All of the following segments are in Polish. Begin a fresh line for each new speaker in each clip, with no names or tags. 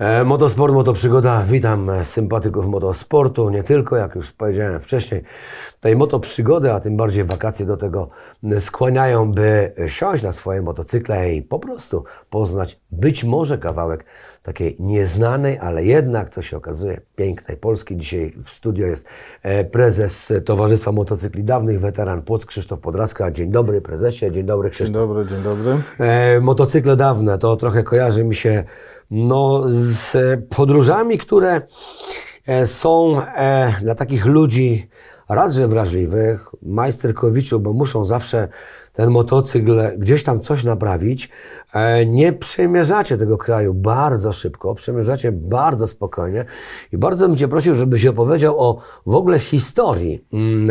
E, Motosport, motoprzygoda. Witam e, sympatyków motosportu, nie tylko, jak już powiedziałem wcześniej. Tej motoprzygody, a tym bardziej wakacje do tego skłaniają, by siąść na swoje motocykle i po prostu poznać być może kawałek takiej nieznanej, ale jednak, co się okazuje, pięknej Polski. Dzisiaj w studio jest e, prezes Towarzystwa Motocykli Dawnych, weteran Płoc Krzysztof Podraska. Dzień dobry prezesie, dzień dobry Krzysztof. Dzień dobry, dzień dobry. Motocykle dawne, to trochę kojarzy mi się no, z podróżami, które e, są e, dla takich ludzi raz, wrażliwych, majsterkowiczu, bo muszą zawsze ten motocykl gdzieś tam coś naprawić, e, nie przemierzacie tego kraju bardzo szybko, przemierzacie bardzo spokojnie i bardzo bym Cię prosił, żebyś opowiedział o w ogóle historii mm,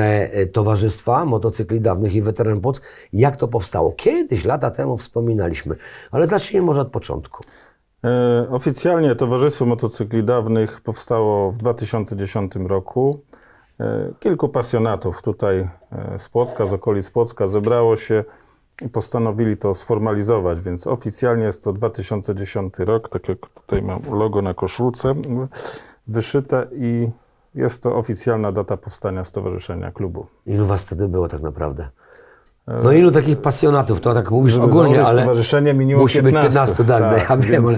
Towarzystwa Motocykli Dawnych i Weteran Poc, jak
to powstało. Kiedyś, lata temu wspominaliśmy, ale zacznijmy może od początku. E, oficjalnie Towarzystwo Motocykli Dawnych powstało w 2010 roku. E, kilku pasjonatów tutaj e, z Płocka, z okolic Płocka zebrało się i postanowili to sformalizować, więc oficjalnie jest to 2010 rok, tak jak tutaj mam logo na koszulce wyszyte i jest to oficjalna data powstania stowarzyszenia klubu. Ilu was wtedy było tak naprawdę? No ilu takich pasjonatów, to tak mówisz ogólnie, ale stowarzyszenie minimum musi 15, być 15, tak, no tak ja wiem, ale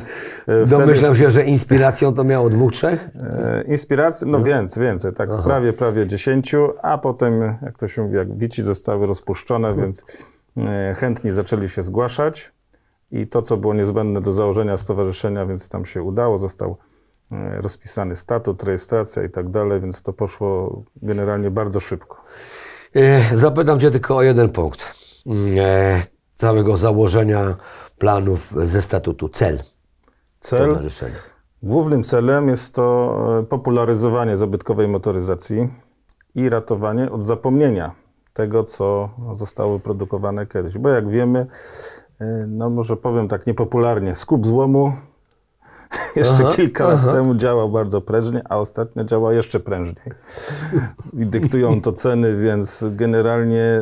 e, domyślam się, że inspiracją to miało dwóch, trzech? E, Inspiracji, no, no więcej, więcej, tak, Aha. prawie, prawie dziesięciu. a potem, jak to się mówi, jak wici zostały rozpuszczone, mhm. więc e, chętni zaczęli się zgłaszać i to, co było niezbędne do założenia stowarzyszenia, więc tam się udało, został rozpisany statut, rejestracja i tak dalej, więc to poszło generalnie bardzo szybko. E, zapytam Cię tylko o jeden punkt mm,
e, całego założenia planów ze statutu. Cel. Cel.
Głównym celem jest to e, popularyzowanie zabytkowej motoryzacji i ratowanie od zapomnienia tego, co zostało produkowane kiedyś. Bo jak wiemy, no może powiem tak niepopularnie, skup złomu jeszcze aha, kilka aha. lat temu działał bardzo prężnie, a ostatnio działa jeszcze prężniej. I dyktują to ceny, więc generalnie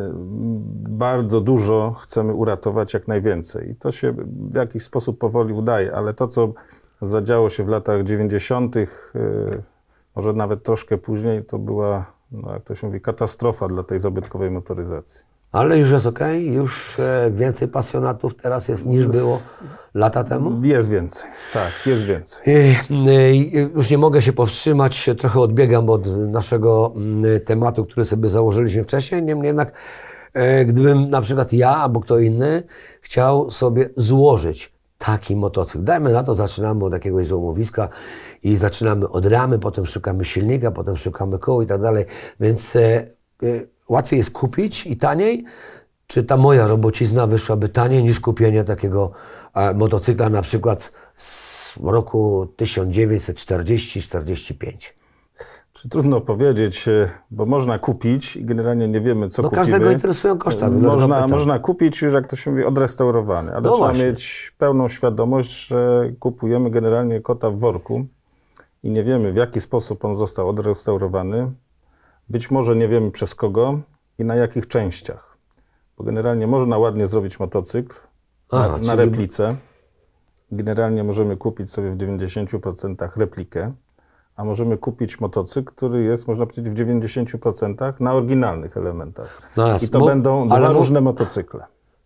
bardzo dużo chcemy uratować jak najwięcej. I to się w jakiś sposób powoli udaje, ale to, co zadziało się w latach 90., e, może nawet troszkę później, to była, no jak to się mówi, katastrofa dla tej zabytkowej motoryzacji.
Ale już jest ok, już e, więcej pasjonatów teraz jest niż było
lata temu? Jest więcej, tak, jest więcej.
E, e, już nie mogę się powstrzymać, trochę odbiegam od naszego mm, tematu, który sobie założyliśmy wcześniej. Niemniej jednak, gdybym na przykład ja albo kto inny chciał sobie złożyć taki motocykl. Dajmy na to, zaczynamy od jakiegoś złomowiska i zaczynamy od ramy, potem szukamy silnika, potem szukamy koła i tak dalej. Więc łatwiej jest kupić i taniej? Czy ta moja robocizna wyszłaby taniej niż kupienie takiego e, motocykla na przykład z
roku 1940-45? Czy trudno powiedzieć, e, bo można kupić i generalnie nie wiemy, co no, kupimy. Każdego interesują koszta. E, można, można kupić już, jak to się mówi, odrestaurowany, ale no trzeba właśnie. mieć pełną świadomość, że kupujemy generalnie kota w worku i nie wiemy, w jaki sposób on został odrestaurowany, być może nie wiemy przez kogo i na jakich częściach. Bo generalnie można ładnie zrobić motocykl Aha, na, na Generalnie możemy kupić sobie w 90% replikę, a możemy kupić motocykl, który jest, można powiedzieć, w 90% na oryginalnych elementach. Nas, no I to mów, będą dwa różne motocykle.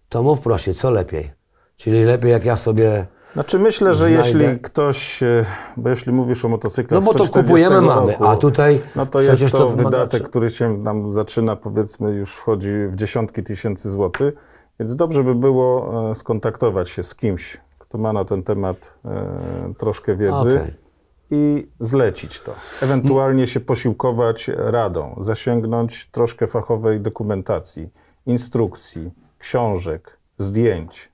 To mów proszę, co lepiej? Czyli lepiej jak ja sobie
znaczy myślę, że znajdę. jeśli ktoś, e, bo jeśli mówisz o motocyklach No bo to kupujemy, mamy, a tutaj No to jest to, to wydatek, który się nam zaczyna, powiedzmy, już wchodzi w dziesiątki tysięcy złotych, więc dobrze by było e, skontaktować się z kimś, kto ma na ten temat e, troszkę wiedzy. Okay. I zlecić to. Ewentualnie się posiłkować radą, zasięgnąć troszkę fachowej dokumentacji, instrukcji, książek, zdjęć.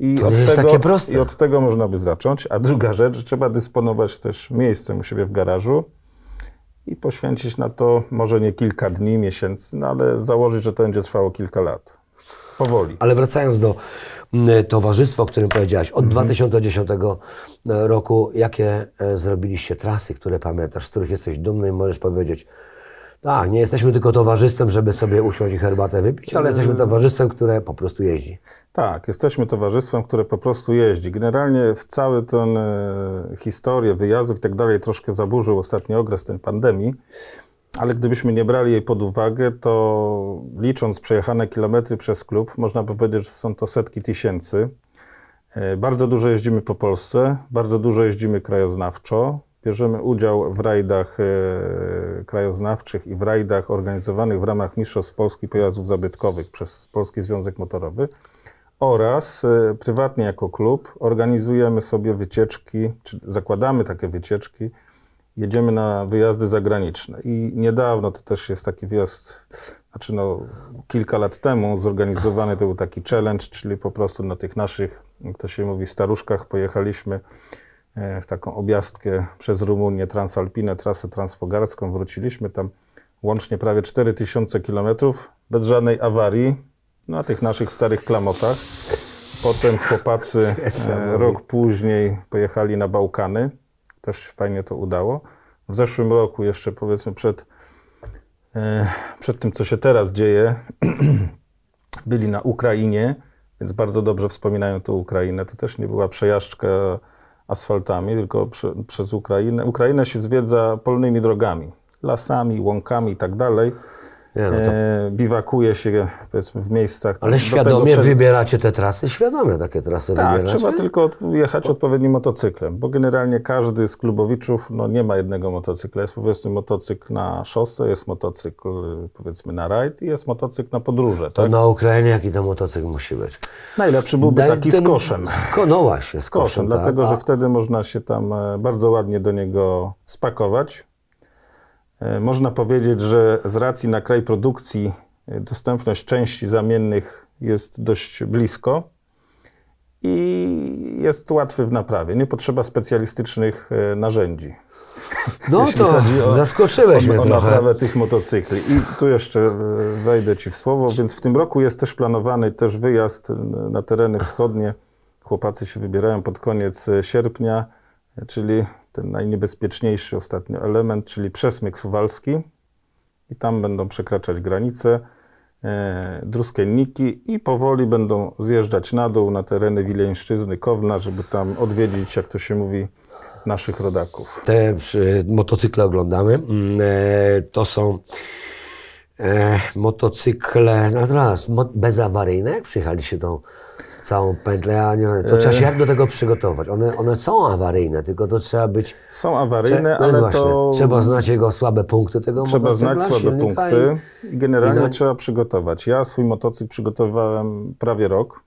I to od jest tego, takie proste. I od tego można by zacząć. A druga rzecz, że trzeba dysponować też miejscem u siebie w garażu i poświęcić na to może nie kilka dni, miesięcy, no ale założyć, że to będzie trwało kilka lat. Powoli. Ale wracając do mm, towarzystwa, o którym powiedziałaś, od mhm. 2010 e,
roku, jakie e, zrobiliście trasy, które pamiętasz, z których jesteś dumny i możesz powiedzieć,
tak, nie jesteśmy tylko towarzystwem, żeby sobie usiąść i herbatę wypić, ale jesteśmy yy. towarzystwem, które po prostu jeździ. Tak, jesteśmy towarzystwem, które po prostu jeździ. Generalnie w cały ten e, historię wyjazdów i tak dalej troszkę zaburzył ostatni okres tej pandemii. Ale gdybyśmy nie brali jej pod uwagę, to licząc przejechane kilometry przez klub, można by powiedzieć, że są to setki tysięcy. E, bardzo dużo jeździmy po Polsce, bardzo dużo jeździmy krajoznawczo, bierzemy udział w rajdach e, krajoznawczych i w rajdach organizowanych w ramach Mistrzostw Polski Pojazdów Zabytkowych przez Polski Związek Motorowy oraz e, prywatnie jako klub organizujemy sobie wycieczki, czy zakładamy takie wycieczki, jedziemy na wyjazdy zagraniczne i niedawno to też jest taki wyjazd, znaczy no, kilka lat temu zorganizowany to był taki challenge, czyli po prostu na tych naszych, jak to się mówi, staruszkach pojechaliśmy E, w taką objazdkę przez Rumunię, Transalpinę, trasę transfogarską. Wróciliśmy tam łącznie prawie 4000 km bez żadnej awarii na tych naszych starych klamotach. Potem chłopacy e, rok później pojechali na Bałkany. Też się fajnie to udało. W zeszłym roku jeszcze powiedzmy przed, e, przed tym, co się teraz dzieje, byli na Ukrainie, więc bardzo dobrze wspominają tu Ukrainę. To też nie była przejażdżka asfaltami, tylko przy, przez Ukrainę. Ukrainę się zwiedza polnymi drogami, lasami, łąkami i tak dalej. Nie, no to... E, biwakuje się powiedzmy w miejscach. Ale świadomie tego,
wybieracie te trasy? Świadomie takie trasy tak, wybieracie? trzeba
tylko jechać odpowiednim motocyklem, bo generalnie każdy z klubowiczów no, nie ma jednego motocykla. Jest powiedzmy motocykl na szosę, jest motocykl powiedzmy na rajd i jest motocykl na podróże. To tak? na Ukrainie jaki to motocykl musi być? Najlepszy byłby Daj taki ten... z koszem. Sko... No właśnie, z koszem. Z koszem tak? Dlatego, że A... wtedy można się tam e, bardzo ładnie do niego spakować E, można powiedzieć, że z racji na kraj produkcji e, dostępność części zamiennych jest dość blisko i jest łatwy w naprawie. Nie potrzeba specjalistycznych e, narzędzi. No to o, zaskoczyłeś o, mnie o trochę. naprawę tych motocykli. I tu jeszcze wejdę Ci w słowo, więc w tym roku jest też planowany też wyjazd na tereny wschodnie. Chłopacy się wybierają pod koniec sierpnia, czyli ten najniebezpieczniejszy ostatnio element, czyli przesmyk suwalski. I tam będą przekraczać granice e, druskienniki i powoli będą zjeżdżać na dół na tereny Wileńszczyzny, Kowna, żeby tam odwiedzić, jak to się mówi, naszych rodaków.
Te motocykle oglądamy. Mm, e, to są e, motocykle, natomiast no bezawaryjne, jak przyjechaliście do całą pętlę, a nie, to trzeba się e. jak do tego przygotować. One, one są awaryjne, tylko
to trzeba być... Są awaryjne, no ale właśnie, to... Trzeba znać jego słabe punkty tego Trzeba znać słabe punkty i, i generalnie i na... trzeba przygotować. Ja swój motocykl przygotowałem prawie rok,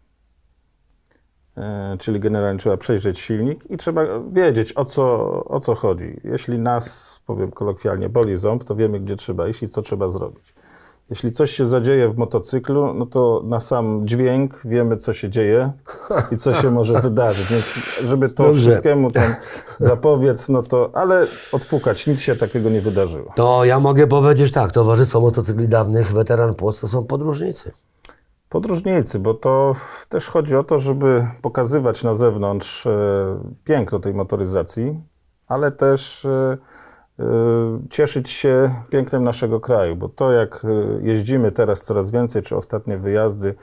e, czyli generalnie trzeba przejrzeć silnik i trzeba wiedzieć, o co, o co chodzi. Jeśli nas, powiem kolokwialnie, boli ząb, to wiemy, gdzie trzeba iść i co trzeba zrobić. Jeśli coś się zadzieje w motocyklu, no to na sam dźwięk wiemy, co się dzieje i co się może wydarzyć. Więc żeby to Dobrze. wszystkiemu tam zapobiec, no to, ale odpukać, nic się takiego nie wydarzyło.
To ja mogę powiedzieć tak, Towarzystwo Motocykli Dawnych, Weteran Płoc to są podróżnicy.
Podróżnicy, bo to też chodzi o to, żeby pokazywać na zewnątrz e, piękno tej motoryzacji, ale też... E, Y, cieszyć się pięknem naszego kraju, bo to jak y, jeździmy teraz coraz więcej, czy ostatnie wyjazdy y,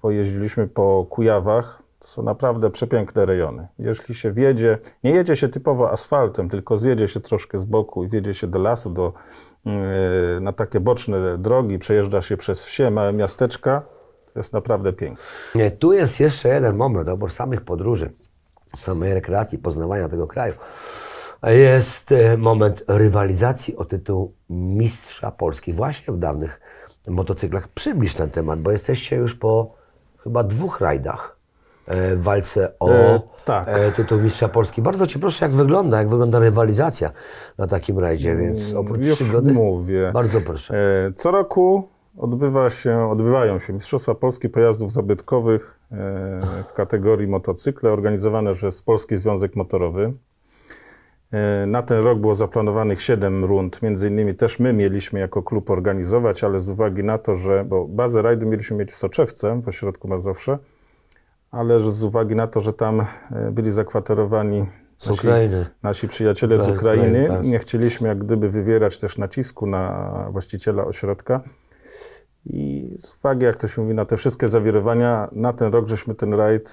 pojeździliśmy po Kujawach, to są naprawdę przepiękne rejony. Jeśli się wjedzie, nie jedzie się typowo asfaltem, tylko zjedzie się troszkę z boku i wiedzie się do lasu, do, na takie boczne drogi, przejeżdża się przez wsie, małe miasteczka, to jest naprawdę piękne. Nie, tu jest jeszcze jeden moment, obok samych podróży, samej rekreacji,
poznawania tego kraju jest e, moment rywalizacji o tytuł Mistrza Polski właśnie w dawnych motocyklach. Przybliż ten temat, bo jesteście już po chyba dwóch rajdach e, w walce o e, tak. E, tytuł Mistrza Polski. Bardzo Cię proszę, jak wygląda, jak wygląda rywalizacja na takim rajdzie, więc oprócz Już przygody,
mówię. bardzo proszę. E, co roku odbywa się, odbywają się Mistrzostwa Polski Pojazdów Zabytkowych e, w kategorii motocykle organizowane przez Polski Związek Motorowy. E, na ten rok było zaplanowanych 7 rund. Między innymi też my mieliśmy jako klub organizować, ale z uwagi na to, że bo bazę rajdu mieliśmy mieć w Soczewce, w ośrodku Mazowsze, ale z uwagi na to, że tam e, byli zakwaterowani z nasi, Ukrainy. nasi przyjaciele z tak, Ukrainy, tak, tak. nie chcieliśmy jak gdyby wywierać też nacisku na właściciela ośrodka. I z uwagi, jak to się mówi, na te wszystkie zawirowania, na ten rok żeśmy ten rajd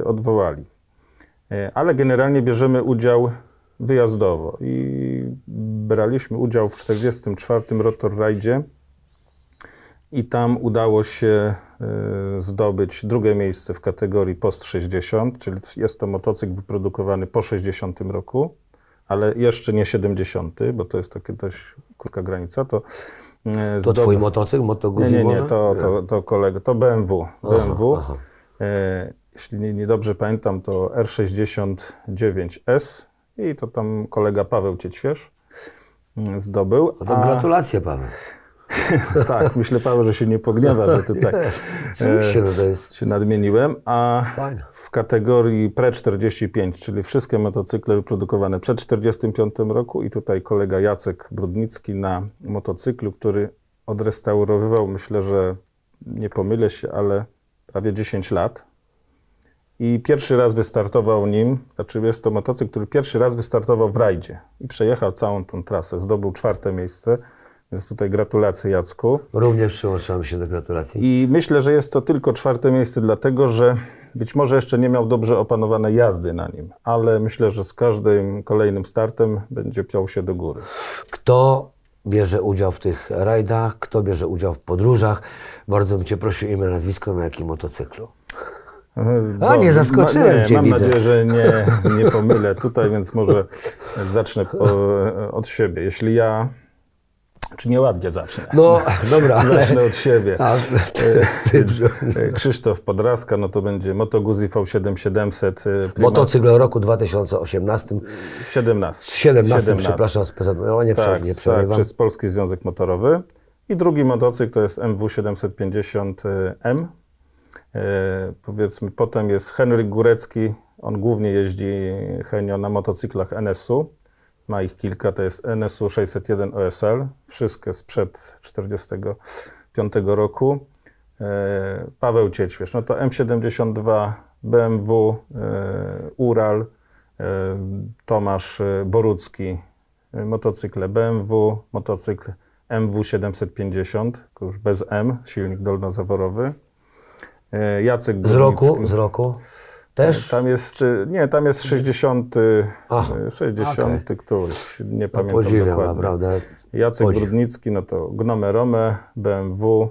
e, odwołali. Ale generalnie bierzemy udział wyjazdowo i braliśmy udział w 44. Rotor Rajdzie i tam udało się e, zdobyć drugie miejsce w kategorii post 60, czyli jest to motocykl wyprodukowany po 60 roku, ale jeszcze nie 70, bo to jest taka dość krótka granica, to e, to twój motocykl, Moto Nie, nie, nie, to, to, to kolega, to BMW. BMW. aha. E, jeśli nie, nie, dobrze pamiętam, to R69S i to tam kolega Paweł Ciećwierz mm, zdobył. a... gratulacje Paweł. tak, myślę Paweł, że się nie pogniewa, że ty tak Oczywiście, no to jest... się nadmieniłem. A Fajne. w kategorii pre-45, czyli wszystkie motocykle wyprodukowane przed 1945 roku i tutaj kolega Jacek Brudnicki na motocyklu, który odrestaurowywał, myślę, że nie pomylę się, ale prawie 10 lat i pierwszy raz wystartował nim, znaczy jest to motocykl, który pierwszy raz wystartował w rajdzie i przejechał całą tą trasę, zdobył czwarte miejsce, więc tutaj gratulacje Jacku. Również przyłączam się do gratulacji. I myślę, że jest to tylko czwarte miejsce, dlatego że być może jeszcze nie miał dobrze opanowanej jazdy na nim, ale myślę, że z każdym kolejnym startem będzie piął się do góry. Kto bierze
udział w tych rajdach, kto bierze udział w podróżach? Bardzo bym Cię prosił imię, nazwisko, na jakim
motocyklu. A, nie zaskoczyłem ma, no, no nie, cię, Mam widzę. nadzieję, że nie, nie pomylę tutaj, więc może zacznę po, od siebie. Jeśli ja czy nieładnie zacznę? No, dobra. zacznę ale... od siebie. A, e, e, Krzysztof Podraska, no to będzie Moto Guzzi V7700. E, Primat. Motocykl roku 2018. 17. 17, 17. przepraszam, specjalnie tak, nie tak, tak przez Polski Związek Motorowy. I drugi motocykl to jest MW750M E, powiedzmy, potem jest Henryk Górecki, on głównie jeździ Henio na motocyklach NSU. Ma ich kilka, to jest NSU 601 OSL, wszystkie sprzed 1945 roku. E, Paweł Ciećwierz, no to M72, BMW, e, Ural, Tomasz Borucki, motocykle BMW, motocykl MW750, już bez M, silnik dolnozaworowy. E, Jacek Budnicki. Z roku? Z roku? Też? E, tam jest, e, nie, tam jest 60, A, 60 okay. któryś, nie no, pamiętam podziwiam, dokładnie. Naprawdę. Jacek Podziw. Brudnicki, no to Gnome Rome, BMW,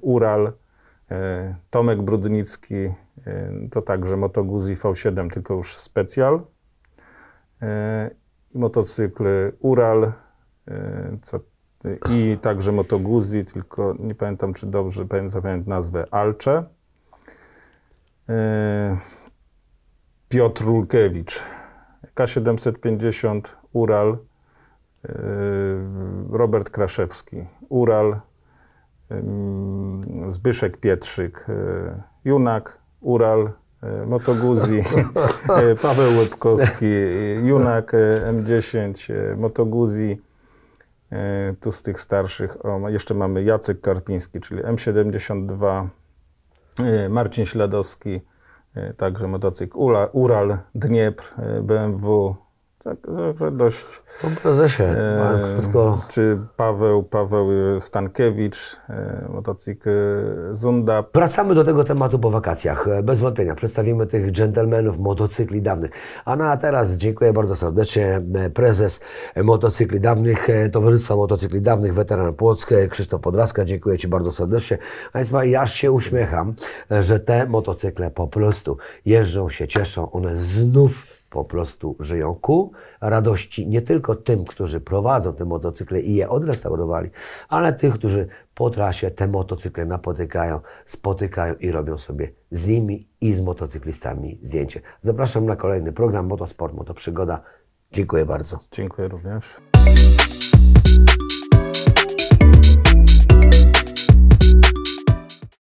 Ural, Tomek Brudnicki, to także Motoguzi V7, tylko już specjal. Motocykl Ural, co i także Motoguzi, tylko nie pamiętam, czy dobrze zapamiętam nazwę, Alcze. E, Piotr Rulkiewicz, K750, Ural, e, Robert Kraszewski, Ural, e, Zbyszek Pietrzyk, Junak, Ural, Motoguzi, Paweł Łebkowski, Junak M10, Motoguzi, E, tu z tych starszych, o, jeszcze mamy Jacek Karpiński, czyli M72, e, Marcin Śladowski, e, także motocykl Ural, Dniepr, BMW, tak, dość. Po prezesie, e, krótko. Czy Paweł, Paweł Stankiewicz, e, motocykl Zunda.
Wracamy do tego tematu po wakacjach. Bez wątpienia przedstawimy tych dżentelmenów motocykli dawnych. A na teraz dziękuję bardzo serdecznie prezes motocykli dawnych, Towarzystwa Motocykli Dawnych, weteran Płock, Krzysztof Podraska. Dziękuję Ci bardzo serdecznie. Państwa, ja się uśmiecham, że te motocykle po prostu jeżdżą się, cieszą. One znów po prostu żyją ku radości nie tylko tym, którzy prowadzą te motocykle i je odrestaurowali, ale tych, którzy po trasie te motocykle napotykają, spotykają i robią sobie z nimi i z motocyklistami zdjęcie. Zapraszam na kolejny program Motosport, Motoprzygoda. Dziękuję bardzo. Dziękuję również.